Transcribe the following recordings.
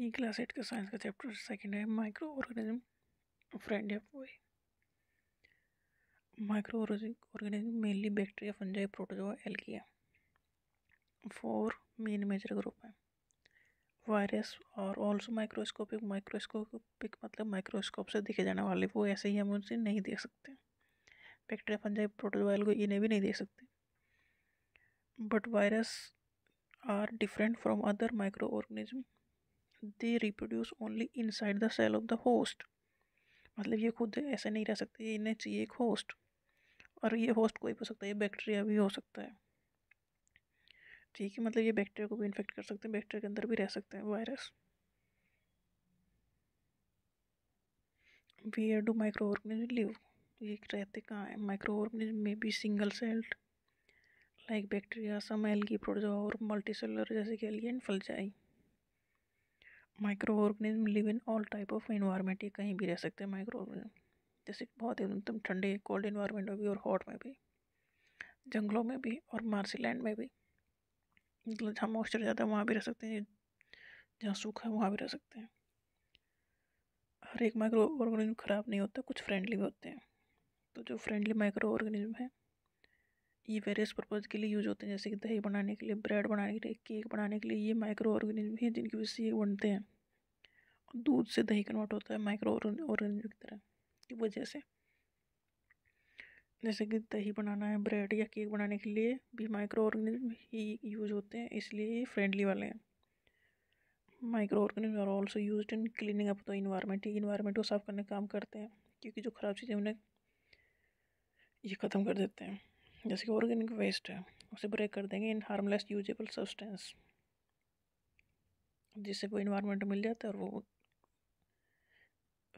ये class eight का science का चैप्टर सेकंड है micro organism friend of boy micro organism mainly bacteria fungi protozoa algae four main major group है virus और also microscopic microscopic मतलब microscope से देखे जाने वाले वो ऐसे ही हम उनसे नहीं देख सकते बैक्टीरिया फंजाई प्रोटोजोआल को इन्हें भी नहीं देख सकते but virus are different from other micro organism they reproduce only inside the cell of the host मतलब ये खुद ऐसे नहीं रह सकते इन्हें चाहिए एक होस्ट और ये होस्ट कोई भी हो सकता है ये बैक्टीरिया भी हो सकता है ठीक है मतलब ये बैक्टीरिया को भी इन्फेक्ट कर सकते हैं बैक्टीरिया के अंदर भी रह सकते हैं virus where do micro organism live ये रहते कहाँ हैं micro organism may be single celled like bacteria some algae protozoa और मल्टी सेलर जैसे कि algae fungi micro organism live in all type of environment ये कहीं भी रह सकते हैं माइक्रो ऑर्गेनिज्म जैसे बहुत ही एकदम ठंडे कोल्ड इन्वायरमेंट में भी और हॉट में भी जंगलों में भी और मार्सी लैंड में भी मतलब जहाँ मॉइस्चर ज़्यादा है वहाँ भी रह सकते हैं जहाँ सूखा है वहाँ भी रह सकते हैं हर एक माइक्रो ऑर्गेनिज्म ख़राब नहीं होता कुछ फ्रेंडली भी होते हैं तो जो फ्रेंडली माइक्रो ऑर्गेनिज्म है ये वेरियस पर्पज़ के लिए यूज होते हैं जैसे कि दही बनाने के लिए ब्रेड बनाने के लिए केक बनाने के लिए ये माइक्रो ऑर्गेनिज्म हैं जिनकी वजह से ये बनते हैं दूध से दही कन्वर्ट होता है माइक्रो ऑर्गेनिज्म की तरह की वजह से जैसे कि दही बनाना है ब्रेड या केक बनाने के लिए भी माइक्रो ऑर्गेनिज्म ही यूज होते हैं इसलिए ये फ्रेंडली वाले हैं micro organism are also use in cleaning up the environment ये इन्वायरमेंट को साफ करने का काम करते हैं क्योंकि जो ख़राब चीज़ें उन्हें ये ख़त्म कर देते हैं जैसे कि ऑर्गेनिक वेस्ट है उसे ब्रेक कर देंगे इन हार्मलेस यूजेबल सब्सटेंस जिससे वो इन्वायरमेंट मिल जाता है और वो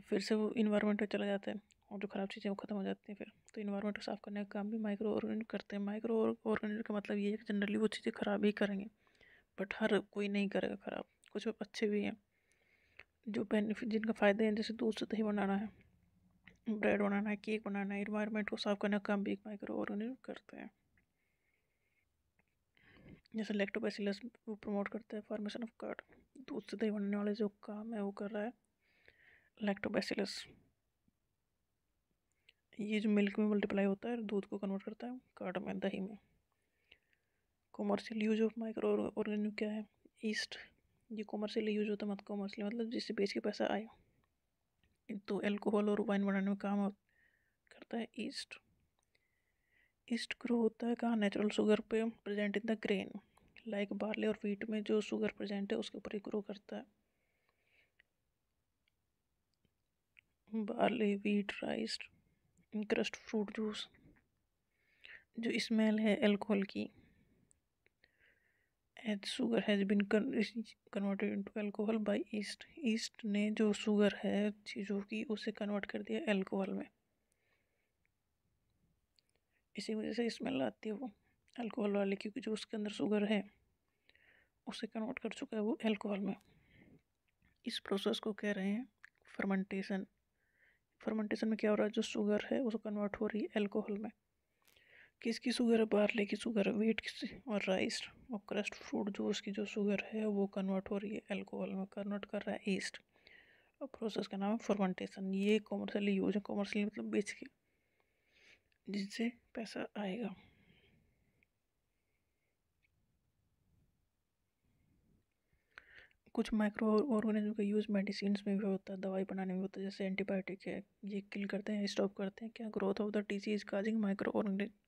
फिर से वो इन्वायरमेंट में चला जाता है और जो ख़राब चीज़ें वो ख़त्म हो जाती हैं फिर तो इन्वायरमेंट को साफ़ करने का काम भी माइक्रो ऑर्गेनिक करते हैं माइक्रो ऑर्गेनिक का मतलब ये है कि जनरली वो चीज़ें ख़राब ही करेंगे बट हर कोई नहीं करेगा ख़राब कुछ अच्छे भी हैं जो बेनिफिट जिनका फ़ायदे हैं जैसे दूध से दही बनाना है ब्रेड बनाना है केक बनाना है इन्वायरमेंट को साफ करना भी एक माइक्रो ऑर्गेनिज्म करते हैं जैसे लैक्टोबैसिलस वो प्रमोट करते हैं फॉर्मेशन ऑफ कार्ड दूध से दही बनने वाले जो काम है वो कर रहा है लैक्टोबैसिलस ये जो मिल्क में मल्टीप्लाई होता है दूध को कन्वर्ट करता है कार्ड में दही में commercial use of micro organism क्या है ईस्ट ये कॉमर्शियल यूज होता है मत मतलब कॉमर्शियल मतलब जिससे बेच के पैसा आए तो एल्कोहल और वाइन बनाने में काम करता है ईस्ट ईस्ट ग्रो होता है कहाँ नेचुरल शुगर पे present in the grain like barley और वीट में जो शुगर प्रेजेंट है उसके ऊपर ही ग्रो करता है barley wheat rice crust fruit juice जो स्मेल है एल्कोहल की as sugar has been converted into alcohol by yeast yeast ने जो शुगर है चीज़ों की उसे कन्वर्ट कर दिया अल्कोहल में इसी वजह से स्मेल आती है वो अल्कोहल वाले क्योंकि जो उसके अंदर शुगर है उसे कन्वर्ट कर चुका है वो अल्कोहल में इस प्रोसेस को कह रहे हैं फर्मेंटेशन फर्मेंटेशन में क्या हो रहा है जो शुगर है उसको तो कन्वर्ट हो रही है एल्कोहल में किसकी शुगर है बारले की शुगर है वीट की और राइस और क्रस्ट फ्रूट जूस की जो शुगर है वो कन्वर्ट हो रही है एल्कोहल में कन्वर्ट कर रहा है ईस्ट और प्रोसेस का नाम है फर्मेंटेशन ये कॉमर्शियली यूज है कॉमर्शियली मतलब बेच के जिससे पैसा आएगा कुछ माइक्रो ऑर्गेनिज्म का यूज़ मेडिसिन में भी होता है दवाई बनाने में होता है जैसे एंटीबायोटिक है ये किल करते हैं स्टॉप करते हैं क्या growth of the disease causing micro organism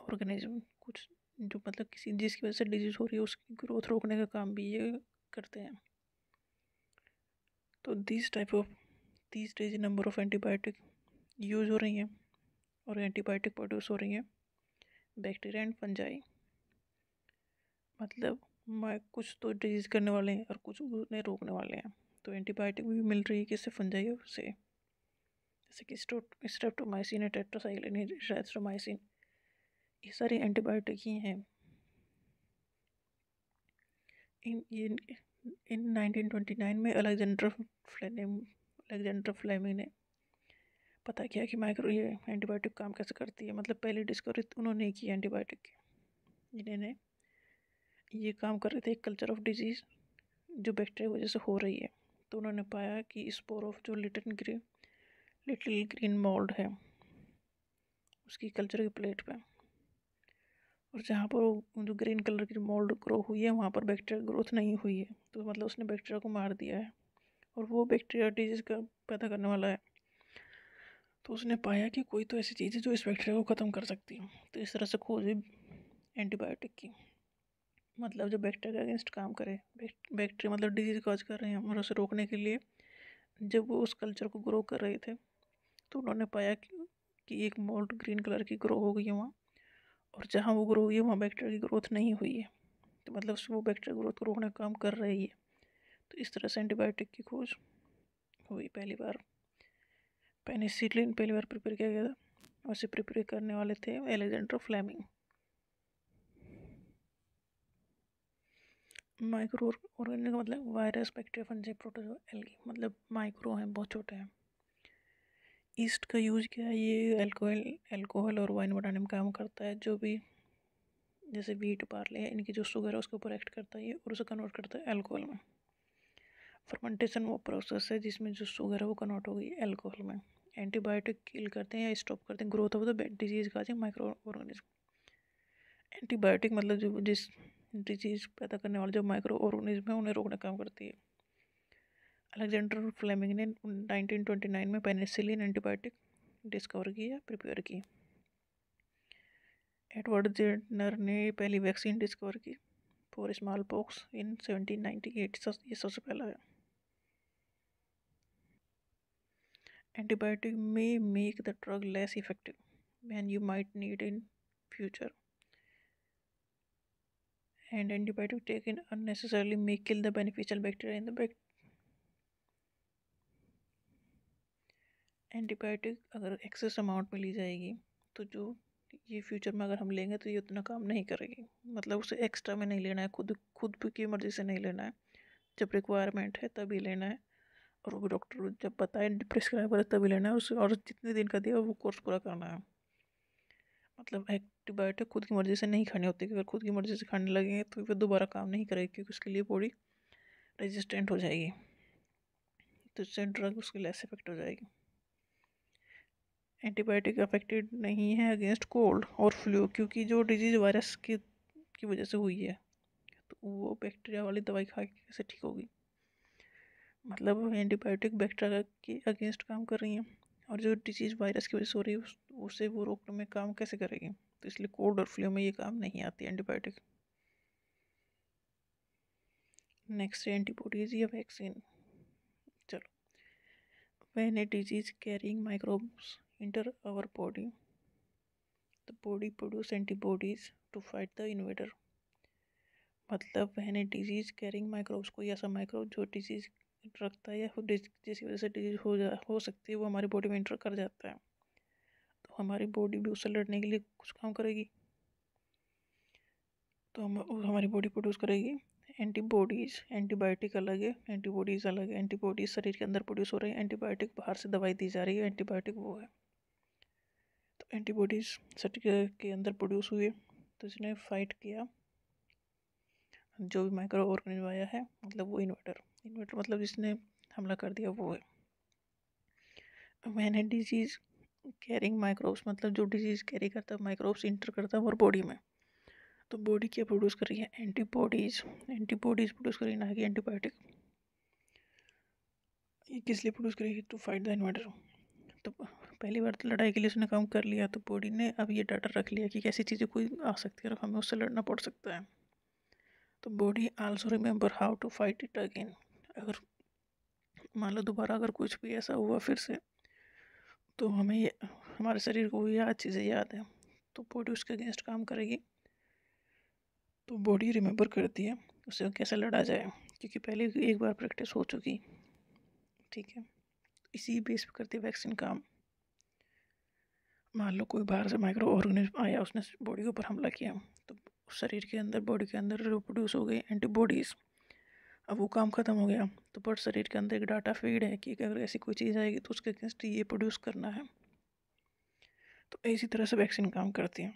organism कुछ जो मतलब किसी जिसकी वजह से डिजीज़ हो रही है उसकी ग्रोथ रोकने का काम भी ये करते हैं तो this type of this days number of antibiotic use हो रही हैं और एंटीबायोटिक प्रोड्यूस हो रही हैं बैक्टीरिया एंड फंजाई मतलब मैं कुछ तो डिजीज़ करने वाले हैं और कुछ उन्हें रोकने वाले हैं तो एंटीबायोटिक भी मिल रही है किससे फंजाई और से जैसे कि स्ट्रेप्टोमाइसिन है टेट्रासाइलिन है ये सारे एंटीबायोटिक ही हैं in in nineteen twenty nine में अलेक्जेंडर फ्लेम अलेक्जेंडर फ्लेमिंग ने पता किया कि माइक्रो ये एंटीबायोटिक काम कैसे करती है मतलब पहले डिस्कवरी तो उन्होंने की एंटीबायोटिक की जिन्होंने ये काम कर रहे थे कल्चर ऑफ डिजीज़ जो बैक्टीरिया की वजह से हो रही है तो उन्होंने पाया कि स्पोर ऑफ जो little green little green mould है उसकी कल्चर की प्लेट पर और जहाँ पर जो ग्रीन कलर की जो मोल्ड ग्रो हुई है वहाँ पर बैक्टीरिया ग्रोथ नहीं हुई है तो मतलब उसने बैक्टीरिया को मार दिया है और वो बैक्टीरिया डिजीज का पैदा करने वाला है तो उसने पाया कि कोई तो ऐसी चीज़ है जो इस बैक्टीरिया को ख़त्म कर सकती है तो इस तरह से खोज हुई एंटीबायोटिक की मतलब जो बैक्टीरिया के अगेंस्ट काम करे बैक्टीरिया मतलब डिजीज कॉज कर रहे हैं और उसे रोकने के लिए जब वो उस कल्चर को ग्रो कर रहे थे तो उन्होंने पाया कि, कि एक मोल्ड ग्रीन कलर की ग्रो हो गई है वहाँ और जहाँ वो ग्रो हुई है वहाँ बैक्टीरिया की ग्रोथ नहीं हुई है तो मतलब वो बैक्टीरिया ग्रोथ को रोकने का काम कर रही है तो इस तरह से एंटीबायोटिक की खोज हुई पहली बार पेनिसिलिन पहली बार प्रिपेयर किया गया था उसे प्रिपेयर करने वाले थे एलेक्जेंडर फ्लैमिंग माइक्रो ऑर्गेनिक मतलब वायरस बैक्टीरिया फंजाई प्रोटोजो एल मतलब माइक्रो हैं बहुत छोटे हैं ईस्ट का यूज क्या है ये अल्कोहल अल्कोहल और वाइन बनाने में काम करता है जो भी जैसे वीट पार्ले है इनकी जो शुगर है उसके ऊपर एक्ट करता है ये और उसे कन्वर्ट करता है अल्कोहल में फर्मेंटेशन वो प्रोसेस है जिसमें जो शुगर है वो कन्वर्ट हो गई अल्कोहल में एंटीबायोटिक किल करते हैं या स्टॉप करते हैं ग्रोथ ऑफ द तो डिजीज़ का माइक्रो ऑर्गेनिज्म एंटीबायोटिक मतलब जो जिस डिजीज़ पैदा करने वाले जो माइक्रो ऑर्गेनिज्म है उन्हें रोकने का काम करती है अलेक्जेंडर फ्लेमिंग ने 1929 में पेनिसिलिन एंटीबायोटिक डिस्कवर किया प्रिपेयर की एडवर्ड जेनर ने पहली वैक्सीन डिस्कवर की फॉर स्मॉल पॉक्स इन 1798 ये सबसे पहला है एंटीबायोटिक में make the drug less effective man you might need in future and antibiotic take in unnecessarily make kill the beneficial bacteria in the बैक्ट antibiotic अगर excess amount में ली जाएगी तो जो ये फ्यूचर में अगर हम लेंगे तो ये उतना काम नहीं करेगी मतलब उसे एक्स्ट्रा में नहीं लेना है खुद खुद की मर्ज़ी से नहीं लेना है जब रिक्वायरमेंट है तभी लेना है और वो भी डॉक्टर जब बताए प्रिस्क्राइबर है तभी लेना है उसे और जितने दिन का दिया वो कोर्स पूरा करना है मतलब एंटीबायोटिक खुद की मर्ज़ी से नहीं खानी होती अगर खुद की मर्ज़ी से खाने लगेंगे तो फिर दोबारा काम नहीं करेगी क्योंकि उसके लिए बॉडी रेजिस्टेंट हो जाएगी तो इससे ड्रग उसके लिए इफेक्ट हो जाएगी एंटीबायोटिक अफेक्टेड नहीं है अगेंस्ट कोल्ड और फ्लू क्योंकि जो डिजीज़ वायरस के की वजह से हुई है तो वो बैक्टीरिया वाली दवाई खा के कैसे ठीक होगी मतलब एंटीबायोटिक बैक्टीरिया के अगेंस्ट काम कर रही हैं और जो डिजीज़ वायरस की वजह से हो रही है उस, उसे वो रोकने में काम कैसे करेगी तो इसलिए कोल्ड और फ्लू में ये काम नहीं आती एंटीबायोटिक नेक्स्ट एंटीबॉडीज या वैक्सीन चलो when a disease carrying microbes enter our body. The body produce antibodies to fight the invader. मतलब वहने डिजीज कैरिंग माइक्रोब्स कोई ऐसा माइक्रोब जो डिजीज रखता है या जिसकी वजह से डिजीज हो जा हो सकती है वो हमारी बॉडी में इंटर कर जाता है तो हमारी बॉडी भी उससे लड़ने के लिए कुछ काम करेगी तो हम हमारी बॉडी प्रोड्यूस करेगी एंटीबॉडीज़ एंटीबायोटिक अलग है एंटीबॉडीज़ अलग है एंटीबॉडीज़ शरीर के अंदर प्रोड्यूस हो रही है एंटीबायोटिक बाहर से दवाई दी जा रही है एंटीबायोटिक वो है तो एंटीबॉडीज सट के अंदर प्रोड्यूस हुए तो इसने फाइट किया जो भी माइक्रो ऑर्गेनिज्म आया है मतलब वो इन्वर्टर इन्वर्टर मतलब जिसने हमला कर दिया वो है मैंने डिजीज़ कैरिंग माइक्रोब्स मतलब जो डिजीज़ कैरी करता है माइक्रोब्स इंटर करता है और बॉडी में तो बॉडी क्या प्रोड्यूस कर रही है एंटीबॉडीज़ एंटीबॉडीज़ प्रोड्यूस कर रही है ना कि एंटीबायोटिक ये किस लिए प्रोड्यूस करेगी टू फाइट द इन्वर्टर तो पहली बार तो लड़ाई के लिए उसने काम कर लिया तो बॉडी ने अब ये डाटा रख लिया कि कैसी चीज़ें कोई आ सकती है और हमें उससे लड़ना पड़ सकता है तो body also remember how to fight it again अगर मान लो दोबारा अगर कुछ भी ऐसा हुआ फिर से तो हमें ये हमारे शरीर को याद चीज़ें याद हैं तो बॉडी उसके अगेंस्ट काम करेगी तो बॉडी रिमेंबर करती है उसे कैसे लड़ा जाए क्योंकि पहले एक बार प्रैक्टिस हो चुकी ठीक है इसी बेस पर करती है वैक्सीन काम मान लो कोई बाहर से माइक्रो ऑर्गेनिज्म आया उसने बॉडी के ऊपर हमला किया तो शरीर के अंदर बॉडी के अंदर रिप्रोड्यूस हो गई एंटीबॉडीज़ अब वो काम ख़त्म हो गया तो पर शरीर के अंदर एक डाटा फीड है कि अगर ऐसी कोई चीज़ आएगी तो उसके अगेंस्ट ये प्रोड्यूस करना है तो इसी तरह से वैक्सीन काम करती है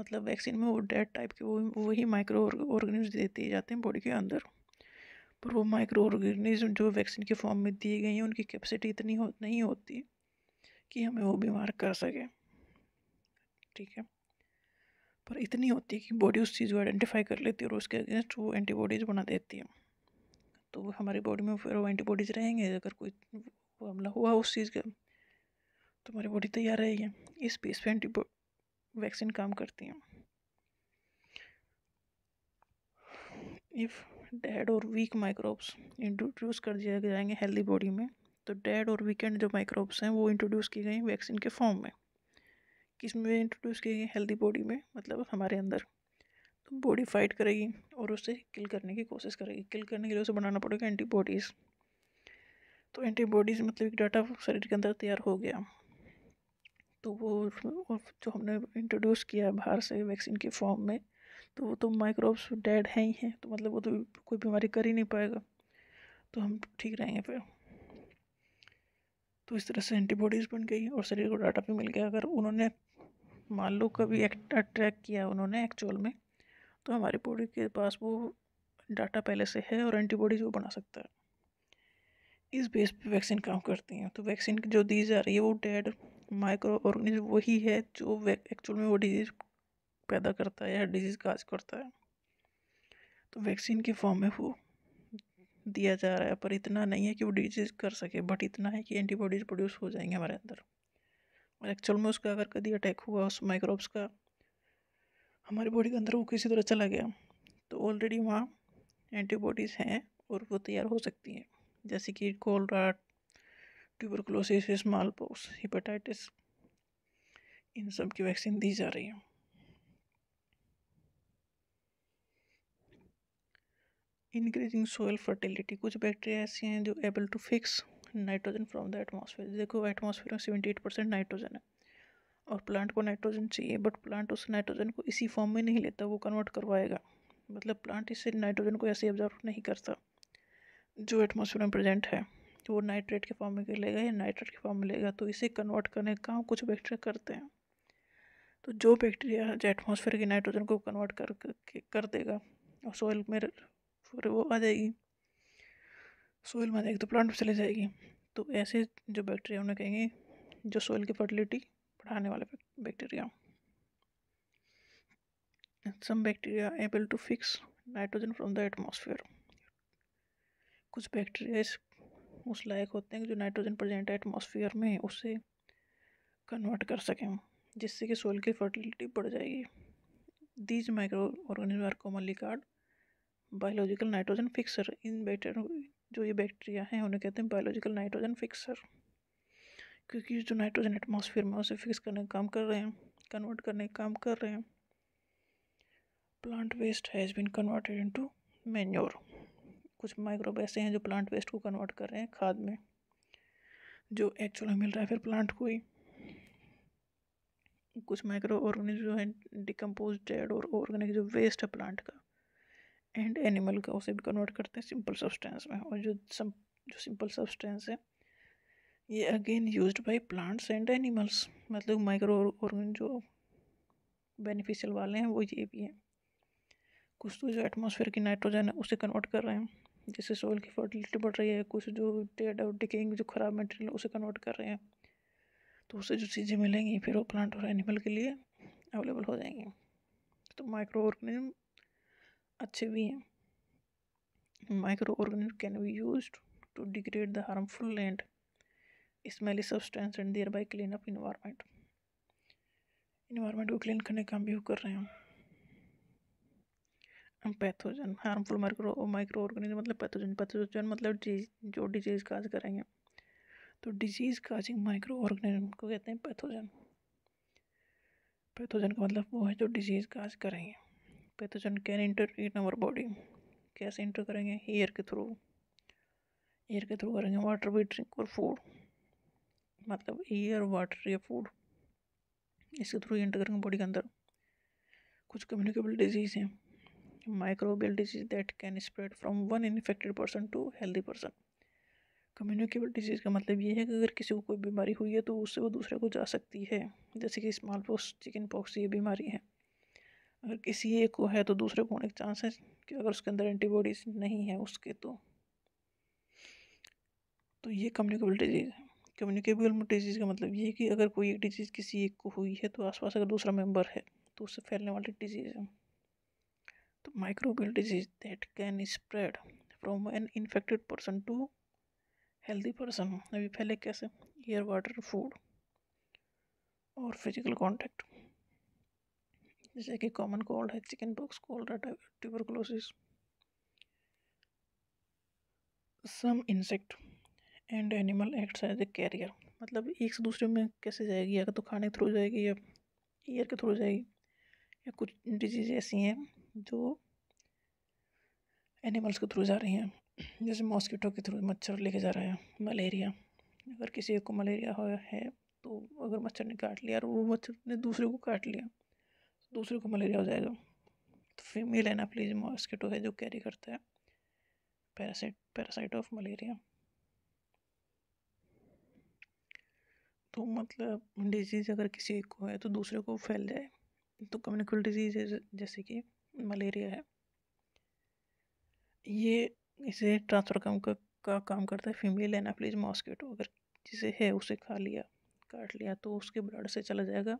मतलब वैक्सीन में वो डेड टाइप के वो वही माइक्रो ऑर्गेनिज्म देते जाते हैं बॉडी के अंदर पर वो माइक्रो ऑर्गेनिज्म जो वैक्सीन के फॉर्म में दिए गए हैं उनकी कैपेसिटी इतनी हो नहीं होती कि हमें वो बीमार कर सके ठीक है पर इतनी होती है कि बॉडी उस चीज़ को आइडेंटिफाई कर लेती है और उसके अगेंस्ट वो एंटीबॉडीज़ बना देती है तो वो हमारी बॉडी में फिर वो एंटीबॉडीज़ रहेंगे अगर कोई हमला हुआ उस चीज़ का तो हमारी बॉडी तैयार रहेगी इस पीस पर एंटीबो वैक्सीन काम करती हैं इफ़ डेड और वीक माइक्रोब्स इंट्रोड्यूस कर दिए जाएंगे हेल्दी बॉडी में तो डेड और वीकेंड जो माइक्रोब्स हैं वो इंट्रोड्यूस किए गए वैक्सीन के फॉर्म में किस में इंट्रोड्यूस किए गए हेल्दी बॉडी में मतलब हमारे अंदर तो बॉडी फाइट करेगी और उसे किल करने की कोशिश करेगी किल करने के लिए उसे बनाना पड़ेगा एंटीबॉडीज़ तो एंटीबॉडीज़ मतलब एक डाटा शरीर के अंदर तैयार हो गया तो वो जो हमने इंट्रोड्यूस किया बाहर से वैक्सीन के फॉर्म में तो वो तो माइक्रोब्स डेड हैं ही हैं तो मतलब वो तो कोई बीमारी कर ही नहीं पाएगा तो हम ठीक रहेंगे फिर तो इस तरह से एंटीबॉडीज़ बन गई और शरीर को डाटा भी मिल गया अगर उन्होंने मान लो कभी अट्रैक किया उन्होंने एक्चुअल में तो हमारी बॉडी के पास वो डाटा पहले से है और एंटीबॉडीज़ वो बना सकता है इस बेस पे वैक्सीन काम करती हैं तो वैक्सीन जो दी जा रही है वो डेड माइक्रो ऑर्गेनिज्म वही है जो एक्चुअल में वो डिजीज़ पैदा करता है या डिजीज़ काज करता है तो वैक्सीन के फॉर्म में वो दिया जा रहा है पर इतना नहीं है कि वो डिजीज कर सके बट इतना है कि एंटीबॉडीज़ प्रोड्यूस हो जाएंगे हमारे अंदर और एक्चुअल में उसका अगर कभी अटैक हुआ उस माइक्रोब्स का हमारी बॉडी के अंदर वो किसी तरह चला गया तो ऑलरेडी वहाँ एंटीबॉडीज़ हैं और वो तैयार हो सकती हैं जैसे कि cholera tuberculosis smallpox hepatitis इन सब की वैक्सीन दी जा रही है इंक्रीजिंग सोयल फर्टिलिटी कुछ बैक्टीरिया ऐसे हैं जो able to fix nitrogen from the atmosphere देखो एटमोसफेयर में सेवेंटी एट परसेंट नाइट्रोजन है और प्लांट को नाइट्रोजन चाहिए बट प्लांट उस नाइट्रोजन को इसी फॉर्म में नहीं लेता वो कन्वर्ट करवाएगा मतलब प्लांट इससे नाइट्रोजन को ऐसे ऑब्जर्व नहीं करता जो एटमोसफेयर में प्रेजेंट है वो नाइट्रेट के फॉर्म में लेगा या नाइट्रेट के फॉर्म में लेगा तो इसे कन्वर्ट करने का काम कुछ बैक्टीरिया करते हैं तो जो बैक्टीरिया जो एटमोसफेयर के नाइट्रोजन को कन्वर्ट कर कर देगा और सोयल में फिर वो आ जाएगी सोइल में आ जाएगी तो प्लांट भी चली जाएगी तो ऐसे जो बैक्टीरिया उन्हें कहेंगे जो सोइल की फर्टिलिटी बढ़ाने वाले bacteria some bacteria able to fix nitrogen from the atmosphere कुछ बैक्टीरिया उस लायक होते हैं जो नाइट्रोजन प्रेजेंट है एटमोसफियर में उसे कन्वर्ट कर सकें जिससे कि सोइल की फर्टिलिटी बढ़ जाएगी these micro organism are commonly called biological nitrogen fixer in better जो ये बैक्टीरिया हैं उन्हें कहते हैं बायोलॉजिकल नाइट्रोजन फिक्सर क्योंकि जो नाइट्रोजन एटमॉस्फेयर में उसे फिक्स करने का काम कर रहे हैं कन्वर्ट करने का काम कर रहे हैं plant waste has been converted into manure कुछ माइक्रोब ऐसे हैं जो प्लांट वेस्ट को कन्वर्ट कर रहे हैं खाद में जो एक्चुअल में मिल रहा है फिर प्लांट को ही कुछ माइक्रो ऑर्गेनिज्म जो है डिकम्पोज डेड और ऑर्गेनिक जो वेस्ट है प्लांट का एंड एनिमल का उसे भी कन्वर्ट करते हैं सिंपल सब्सटेंस में और जो सब जो सिंपल सब्सटेंस है ये again use by plants and animals मतलब माइक्रो ऑर्गन जो बेनिफिशियल वाले हैं वो ये भी हैं कुछ तो जो एटमोसफेयर की नाइट्रोजन है उसे कन्वर्ट कर रहे हैं जैसे सोल की फर्टिलिटी बढ़ रही है कुछ जो डेड और डिकेंग जो ख़राब मटेरियल उसे कन्वर्ट कर रहे हैं तो उसे जो चीज़ें मिलेंगी फिर वो प्लांट और एनिमल के लिए अवेलेबल हो जाएंगी तो माइक्रो ऑर्गेनिज्म अच्छे भी हैं micro microorganism can be use to degrade the harmful and smelly substance and thereby clean up environment environment को क्लीन करने का काम भी कर रहे हैं हम pathogen harmful micro microorganism मतलब पैथोजन पैथोजन मतलब जो डिजीज़ काज करेंगे तो डिजीज़ काजिंग माइक्रो ऑर्गेनिज्म को कहते हैं पैथोजन पैथोजन का मतलब वो है जो डिजीज़ काज करेंगे pathogen can enter in our body कैसे इंटर करेंगे एयर के थ्रू एयर के थ्रू करेंगे वाटर भी ड्रिंक और फूड मतलब एयर वाटर या फूड इसके थ्रू इंटर करेंगे बॉडी के अंदर कुछ कम्युनिकेबल डिजीज़ हैं microbial disease that can spread from one infected person to healthy person communicable disease का मतलब ये है कि अगर किसी को कोई बीमारी हुई है तो उससे वो दूसरे को जा सकती है जैसे कि स्मॉल पॉक्स चिकन पॉक्स ये बीमारी है अगर किसी एक को है तो दूसरे को होने के चांस है कि अगर उसके अंदर एंटीबॉडीज नहीं है उसके तो तो ये कम्युनिकेबल डिजीज़ है कम्युनिकेबल डिजीज़ का मतलब ये कि अगर कोई एक डिजीज़ किसी एक को हुई है तो आसपास अगर दूसरा मेंबर है तो उससे फैलने वाली डिजीज़ है तो microbial disease that can spread from an infected person to healthy person अभी फैले कैसे एयर वाटर फूड और फिजिकल कॉन्टैक्ट जैसे कि कॉमन कोल्ड है चिकन पॉक्स कोल्ड है some insect and animal acts as a carrier मतलब एक से दूसरे में कैसे जाएगी अगर तो खाने के थ्रू जाएगी या ईयर के थ्रू जाएगी या कुछ डिजीज ऐसी हैं जो एनिमल्स के थ्रू जा रही हैं जैसे मॉस्किटो के थ्रू मच्छर लेके जा रहा है मलेरिया अगर किसी को मलेरिया हो है तो अगर मच्छर ने काट लिया और वो मच्छर ने दूसरे को काट लिया दूसरे को मलेरिया हो जाएगा तो फीमेल प्लीज मॉस्किटो है जो कैरी करता है पैरासाइट पैरासाइट ऑफ मलेरिया तो मतलब डिजीज़ अगर किसी एक को है तो दूसरे को फैल जाए तो कम्युनिकल डिजीज़ जैसे कि मलेरिया है ये इसे ट्रांसफ़र काम का, का काम करता है फीमेल प्लीज मॉस्किटो अगर जिसे है उसे खा लिया काट लिया तो उसके ब्लड से चला जाएगा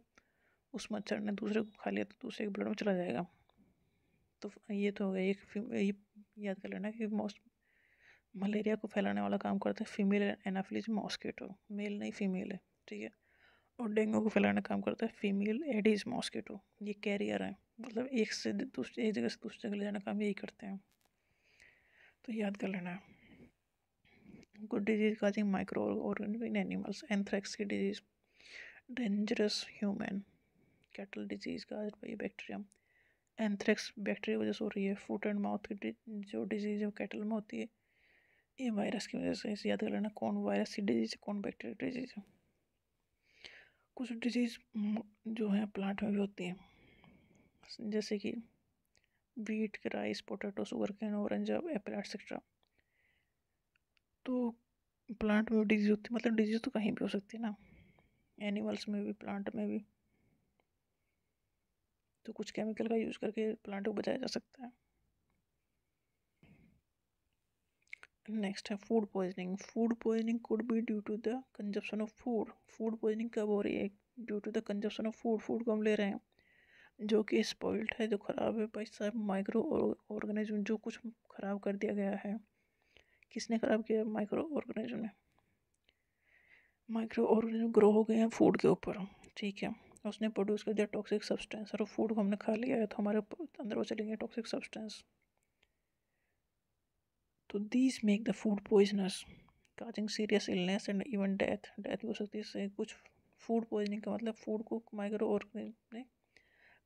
उस मच्छर ने दूसरे को खा लिया तो दूसरे के ब्लड में चला जाएगा तो ये तो हो गया एक ये याद कर लेना कि मोस्ट मलेरिया को फैलाने वाला काम करता है फीमेल एनाफिलिज मॉस्किटो मेल नहीं फीमेल है ठीक है और डेंगू को फैलाने का काम करता है फीमेल एडीज मॉस्किटो ये कैरियर है मतलब एक से दूसरे एक जगह से दूसरी जगह ले जाने का काम यही करते हैं तो याद कर लेना है disease disease micro microorganism animals anthrax की disease dangerous human cattle disease का ये जाता बैक्टीरियम एंथ्रेक्स बैक्टीरिया वजह से हो रही है फूट एंड माउथ की जो डिजीज़ है कैटल में होती है ये वायरस की वजह से इसे याद कर लेना कौन वायरस की डिजीज़ है कौन बैक्टीरिया की डिजीज़ है कुछ डिजीज़ जो है प्लांट में भी होती है जैसे कि wheat rice potato sugarcane orange apple etcetera तो प्लांट में डिजीज़ होती है मतलब डिजीज़ तो कहीं भी हो सकती है ना एनिमल्स में भी प्लांट में भी तो कुछ केमिकल का यूज़ करके प्लांट को बचाया जा सकता है नेक्स्ट है food poisoning food poisoning could be due to the consumption of food food poisoning कब हो रही है due to the consumption of food food को हम ले रहे हैं जो कि स्पॉइल्ड है जो ख़राब है भाई साहब माइक्रो ऑर्गेनिज्म जो कुछ ख़राब कर दिया गया है किसने ख़राब किया माइक्रो ऑर्गेनिज्म ने माइक्रो ऑर्गेनिज्म ग्रो हो गए हैं फूड के ऊपर ठीक है उसने प्रोड्यूस कर दिया टॉक्सिक सब्सटेंस और फूड को हमने खा लिया है तो हमारे अंदर वो चलेंगे टॉक्सिक सब्सटेंस तो these make the food poisonous causing serious illness and even death death भी हो सकती है इससे कुछ फूड पॉइजनिंग का मतलब फूड को माइक्रो और ने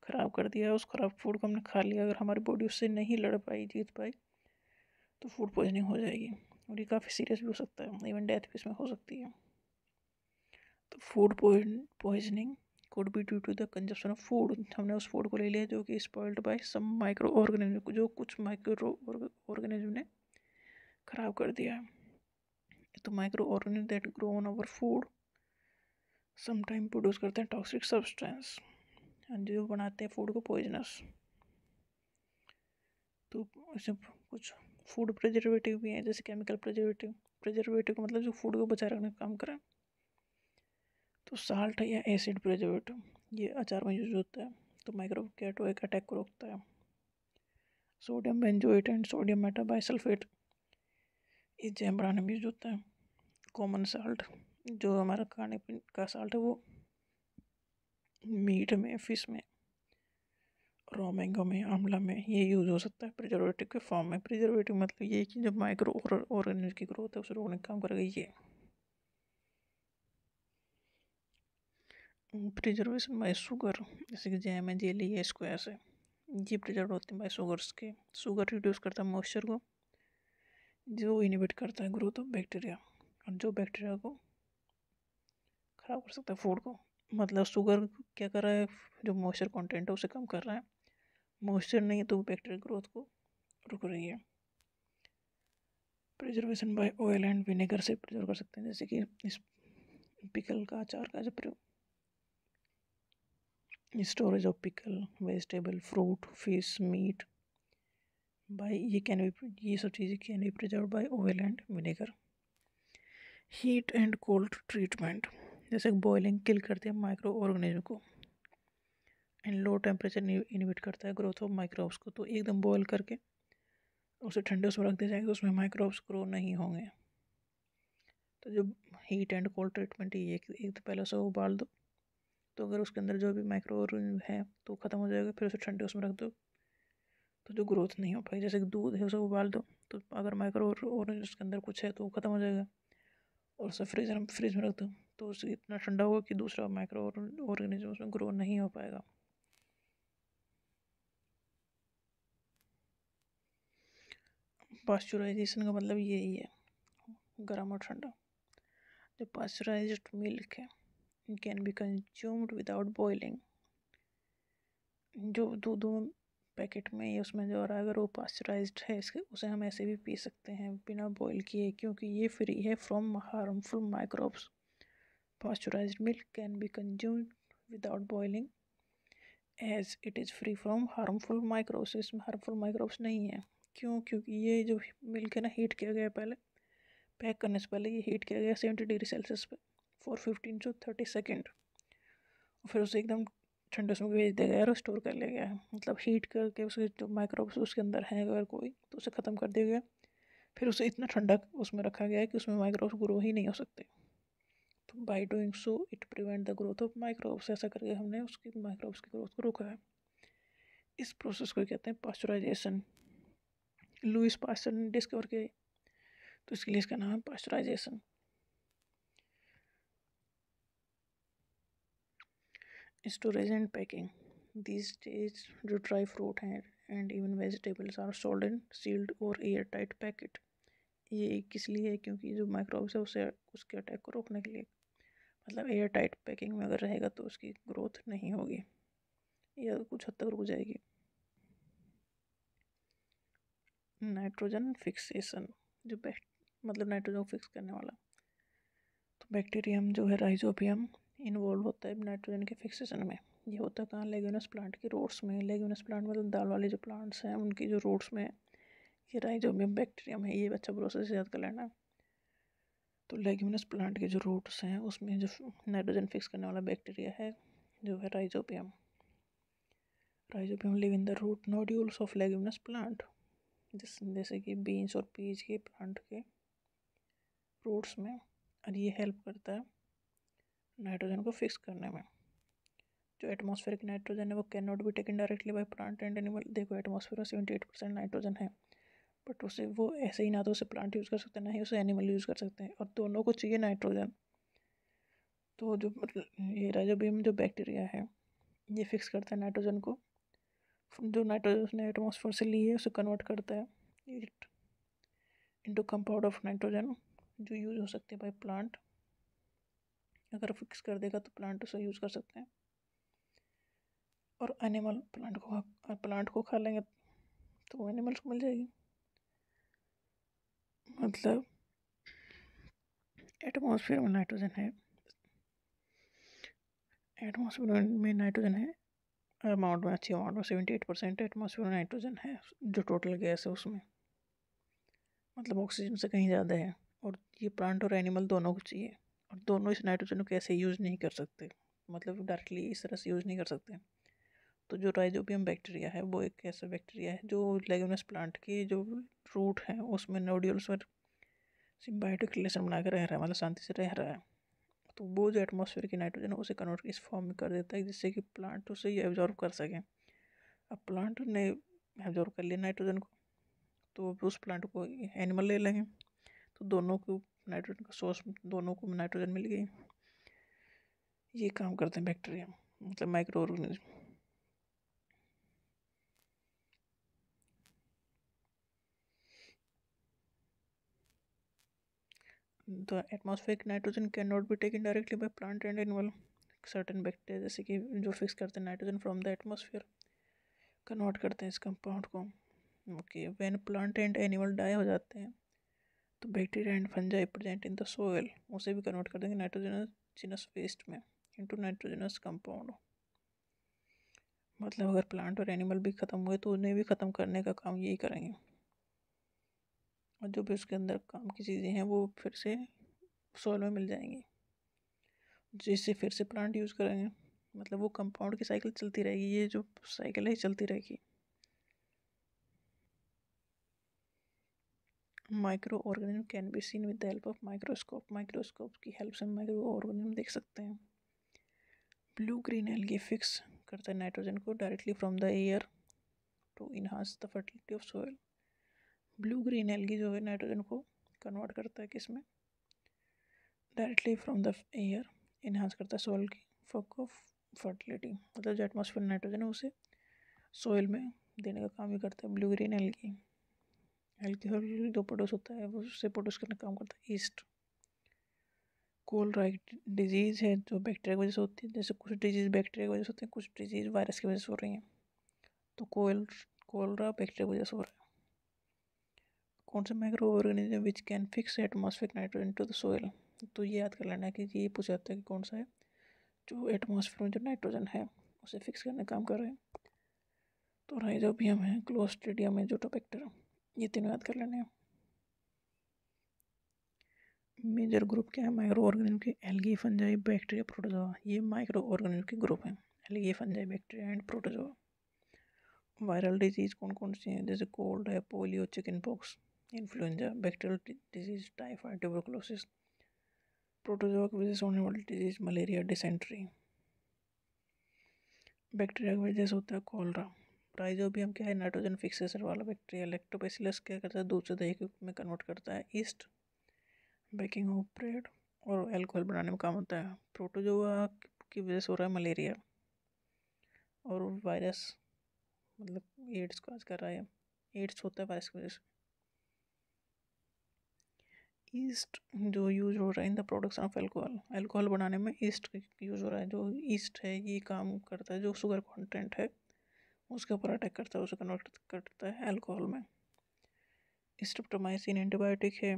ख़राब कर दिया उस खराब फूड को हमने खा लिया अगर हमारी बॉडी उससे नहीं लड़ पाई जीत पाई तो फूड पॉइजनिंग हो जाएगी और ये काफ़ी सीरियस भी हो सकता है इवन डेथ भी इसमें हो सकती है तो food poisoning could be due to the consumption of food हमने उस फूड को ले लिया जो कि spoiled by some microorganism जो कुछ माइक्रो ऑर्गेनिज्म ने खराब कर दिया है तो micro organism that grow on our food sometime produce करते हैं टॉक्सिक सब्सटेंस हाँ जो बनाते हैं फूड को पॉइजनस तो इसमें कुछ फूड प्रिजर्वेटिव भी हैं जैसे केमिकल प्रिजर्वेटिव प्रिजर्वेटिव मतलब जो फूड को बचा रखने का काम करें तो साल्ट या एसिड प्रिजर्वेटिव ये अचार में यूज होता है तो एक अटैक को रोकता है sodium benzoate and sodium metabisulphite ये जैम बनाने में यूज होता है कॉमन साल्ट जो हमारा खाने पीने का साल्ट है वो मीट में फिश में रोमेंगो में आमला में ये यूज़ हो सकता है प्रिजर्वेटिव के फॉर्म में प्रिजर्वेटिव मतलब ये कि जब माइक्रो और ऑर्गेनिज की ग्रोथ है उसे रोकने का काम करेगा ये प्रिजर्वेशन बाय शुगर जैसे कि जैम है जे है इसको ऐसे से ये प्रिजर्व होते हैं बाय शुगर्स के शुगर रिड्यूस करता है मॉइस्चर को जो इनिबिट करता है ग्रोथ ऑफ बैक्टीरिया और जो बैक्टीरिया को ख़राब कर सकता है फूड को मतलब शुगर क्या कर रहा है जो मॉइस्चर कंटेंट है उसे कम कर रहा है मॉइस्चर नहीं है तो बैक्टीरिया ग्रोथ को रुक रही है preservation by oil and vinegar से प्रिजर्व कर सकते हैं जैसे कि इस पिकल का अचार का जो प्रयोग storage of pickle vegetable fruit fish meat by ये कैन बी ये सब चीज़ें can be preserve by oil and vinegar heat and cold treatment जैसे बॉयलिंग किल करते हैं माइक्रो ऑर्गेनिज्म को एंड लो टेम्परेचर इनिबिट करता है ग्रोथ ऑफ माइक्रोब्स को तो एकदम बॉयल करके उसे ठंडे उसमें रख दिया जाएगा तो उसमें माइक्रोब्स ग्रो नहीं होंगे तो जो हीट एंड कोल्ड ट्रीटमेंट ये एक तो पहले से उबाल दो तो अगर उसके अंदर जो भी माइक्रो ऑर्गेनिज्म है तो ख़त्म हो जाएगा फिर उसे ठंडे उसमें रख दो तो जो ग्रोथ नहीं हो पाएगी जैसे कि दूध है उसे उबाल दो तो अगर माइक्रो ऑर्गेनिज्म उसके अंदर कुछ है तो वो ख़त्म हो जाएगा और उसे फ्रिज हम फ्रिज में रख दो तो उसे इतना ठंडा होगा कि दूसरा माइक्रो ऑर्गेनिज्म उसमें ग्रो नहीं हो पाएगा पास्चुराइजेशन का मतलब यही है गर्म और ठंडा जो पास्चुराइज्ड मिल्क है can be consumed without boiling जो दूध पैकेट में या उसमें जो आ रहा है अगर वो पास्चराइज है इसके उसे हम ऐसे भी पी सकते हैं बिना बॉईल किए क्योंकि ये फ्री है from harmful microbes pasteurise milk can be consumed without boiling as it is free from harmful microbes इसमें हार्मफुल माइक्रोब्स नहीं है क्यों क्योंकि ये जो मिल्क है ना हीट किया गया पहले पैक करने से पहले ये हीट किया गया सेवेंटी डिग्री सेल्सियस पर four fifteen to thirty second फिर उसे एकदम ठंडे उसमें भेज दिया गया और स्टोर कर लिया गया मतलब हीट करके उसके जो माइक्रोब्स उसके अंदर हैं अगर कोई तो उसे ख़त्म कर दिया गया फिर उसे इतना ठंडा उसमें रखा गया है कि उसमें माइक्रोब्स ग्रो ही नहीं हो सकते तो by doing so it prevent the growth of microbes ऐसा करके हमने उसकी माइक्रोब्स की ग्रोथ को रोका है इस प्रोसेस को कहते हैं पास्चराइजेशन लुइस पास्चर ने डिस्कवर किया तो इसके लिए इसका नाम है pasteurisation storage and packing these days the dry fruit and, and even vegetables are sold in sealed और एयर टाइट पैकेट ये किस लिए है क्योंकि जो माइक्रोब्स है उसे उसके अटैक को रोकने के लिए मतलब एयर टाइट पैकिंग में अगर रहेगा तो उसकी ग्रोथ नहीं होगी या कुछ हद तक रुक जाएगी नाइट्रोजन फिक्सेशन जो बैक मतलब नाइट्रोजन फिक्स करने वाला तो बैक्टीरियम जो है राइजोबियम इन्वॉल्व होता है नाइट्रोजन के फिक्सेशन में ये होता है कहाँ लेग्यूनस प्लांट की रोड्स में लेग्यूनस प्लांट मतलब दाल वाले जो प्लांट्स हैं उनकी जो रोड्स में ये राइजोबियम बैक्टीरियम है ये अच्छा प्रोसेस याद कर लेना तो लेग्यूनस प्लांट के जो रूट्स हैं उसमें जो नाइट्रोजन फिक्स करने वाला बैक्टीरिया है जो है rhizobium rhizobium live in the root nodules of leguminous plant जिस जैसे कि बीन्स और पीज के प्लांट के रूट्स में और ये हेल्प करता है नाइट्रोजन को फिक्स करने में जो एटमॉस्फेरिक नाइट्रोजन है वो cannot be taken directly by plant and animal देखो एटमॉस्फेयर में सेवेंटी एट परसेंट नाइट्रोजन है बट उसे वो ऐसे ही ना तो उसे प्लांट यूज़ कर सकते हैं ना ही उसे एनिमल यूज़ कर सकते हैं और दोनों को चाहिए नाइट्रोजन तो जो ये भीम जो बैक्टीरिया है ये फिक्स करता है नाइट्रोजन को जो नाइट्रोजन उसने एटमोसफेयर से ली है उसे कन्वर्ट करता है इंटू कंपाउंड ऑफ नाइट्रोजन जो यूज़ हो सकते हैं बाई प्लांट अगर फिक्स कर देगा तो प्लांट उसे यूज़ कर सकते हैं और एनिमल प्लांट को प्लांट को खा लेंगे तो एनिमल्स को मिल जाएगी मतलब एटमॉस्फेयर में नाइट्रोजन है एटमॉस्फेयर में नाइट्रोजन है अमाउंट में अच्छी अमाउंट में सेवेंटी एट परसेंट एटमॉस्फेयर में नाइट्रोजन है जो टोटल गैस है उसमें मतलब ऑक्सीजन से कहीं ज़्यादा है और ये प्लांट और एनिमल दोनों को चाहिए और दोनों इस नाइट्रोजन को कैसे यूज़ नहीं कर सकते मतलब डायरेक्टली इस तरह से यूज़ नहीं कर सकते तो जो राइजोबियम बैक्टीरिया है वो एक ऐसा बैक्टीरिया है जो लेगोनस प्लांट की जो रूट है उसमें नोड्यूल्स पर सिम्बायोटिक रिलेशन बनाकर रह रहा है मतलब शांति से रह रहा है तो वो जो एटमोसफेयर की नाइट्रोजन है उसे कन्वर्ट इस फॉर्म में कर देता है जिससे कि प्लांट उसे ये एब्जॉर्व कर सकें अब प्लांट ने एब्जॉर्व कर लिया नाइट्रोजन को तो उस प्लांट को एनिमल ले लेंगे तो दोनों को नाइट्रोजन का सोर्स दोनों को नाइट्रोजन मिल गई ये काम करते हैं बैक्टीरिया मतलब microorganism the atmosphere nitrogen cannot be taken directly by plant and animal certain bacteria जैसे कि जो फिक्स करते हैं nitrogen from the atmosphere convert करते हैं इस कंपाउंड को okay when plant and animal die हो जाते हैं तो bacteria and fungi present in the soil उसे भी कन्वर्ट कर देंगे नाइट्रोजनस वेस्ट में इंटू नाइट्रोजनस कंपाउंड मतलब अगर प्लांट और एनिमल भी ख़त्म हुए तो उन्हें भी ख़त्म करने का काम यही करेंगे और जो भी उसके अंदर काम की चीज़ें हैं वो फिर से सोयल में मिल जाएंगी जिससे फिर से प्लांट यूज़ करेंगे मतलब वो कंपाउंड की साइकिल चलती रहेगी ये जो साइकिल है चलती रहेगी microorganism can be seen with the help of microscope microscope की हेल्प से माइक्रो ऑर्गेनिज्म देख सकते हैं ब्लू ग्रीन एल्गी फिक्स करता है नाइट्रोजन को directly from the air to enhance the fertility of soil blue green algae जो है नाइट्रोजन को कन्वर्ट करता है किसमें directly from the air enhance करता है सोयल की फॉक ऑफ फर्टिलिटी मतलब जो एटमोसफेयर नाइट्रोजन है उसे सोयल में देने का काम भी करता है ब्लू ग्रीन एल्गी एल्कोहल जो प्रोड्यूस होता है वो उससे प्रोड्यूस करने का काम करता है ईस्ट कोल राइट डिजीज़ है जो बैक्टीरिया की वजह से होती है जैसे कुछ डिजीज़ बैक्टीरिया की वजह से होती है कुछ डिजीज़ वायरस की वजह से हो रही हैं तो कोल कोलरा बैक्टीरिया की वजह से हो रहा है कौन सा microorganism which can fix atmosphere nitrogen to the soil तो ये याद कर लेना है कि ये पूछा जाता है कि कौन सा है जो एटमोसफेयर में जो नाइट्रोजन है उसे फिक्स करने का काम कर रहे हैं तो राइजोबियम है क्लोस्ट्रीडियम है जोटोबैक्टर ये तीनों याद कर लेने मेजर ग्रुप क्या है माइक्रो ऑर्गेनिज्म के एलगी फंजाई बैक्टीरिया प्रोटोजोआ ये माइक्रो ऑर्गेनिज्म के ग्रुप हैं algae fungi bacteria and protozoa viral disease कौन कौन सी हैं जैसे कोल्ड है polio chickenpox influenza bacterial disease typhoid tuberculosis protozoa की वजह से होने वाली डिजीज मलेरिया डिसेंट्री बैक्टीरिया की वजह से होता है कॉलरा प्राइजो भी हम क्या है नाइट्रोजन फिक्सेशन वाला बैक्टीरिया इलेक्ट्रोपेसिलस क्या करता है दूध से दही के में कन्वर्ट करता है ईस्ट बेकिंग ऑपरेट और एल्कोहल बनाने में काम होता है प्रोटोजोआ की वजह से हो रहा है मलेरिया और वायरस मतलब एड्स काज कर रहा है एड्स होता है वायरस की वजह से ईस्ट जो यूज हो रहा है in the production of alcohol alcohol बनाने में ईस्ट यूज हो रहा है जो ईस्ट है ये काम करता है जो शुगर कंटेंट है उसके ऊपर अटैक करता है उसे कन्वर्ट करता है अल्कोहल में स्ट्रिप्टोमाइसिन एंटीबायोटिक है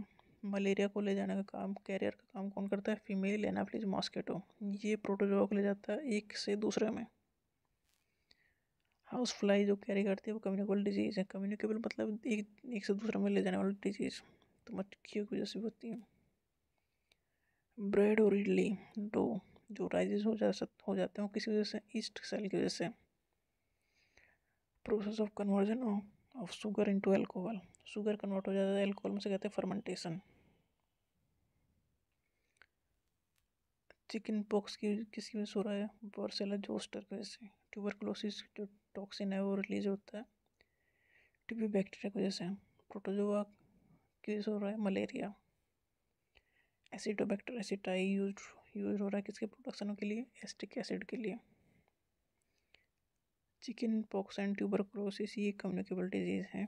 मलेरिया को ले जाने का काम कैरियर का काम कौन करता है फीमेल एनाफ्लिज मॉस्केटो ये प्रोटोजोआ को ले जाता है एक से दूसरे में हाउस फ्लाई जो कैरी करती है वो कम्युनिकेबल डिजीज़ है कम्युनिकेबल मतलब एक एक से दूसरे में ले जाने वाली डिजीज़ तो मक्खियों की वजह से होती है ब्रेड और इडली डो जो राइजेस हो जा सक हो जाते हैं किसी वजह से ईस्ट सेल की वजह से process of conversion of sugar into alcohol sugar convert हो जाता है अल्कोहल में से कहते हैं फर्मेंटेशन चिकन पॉक्स की किसकी वजह से हो रहा है बर्सेला जोस्टर की वजह से ट्यूबरक्लोसिस जो टॉक्सिन है वो रिलीज होता है टीबी बैक्टीरिया की वजह से प्रोटोजोआ की वजह से हो रहा है malaria acetobacter aceti use use हो रहा है किसके प्रोडक्शन के लिए एस्टिक एसिड के लिए चिकन पॉक्स एंड ट्यूबरक्लोसिस ये कम्युनिकेबल डिजीज़ है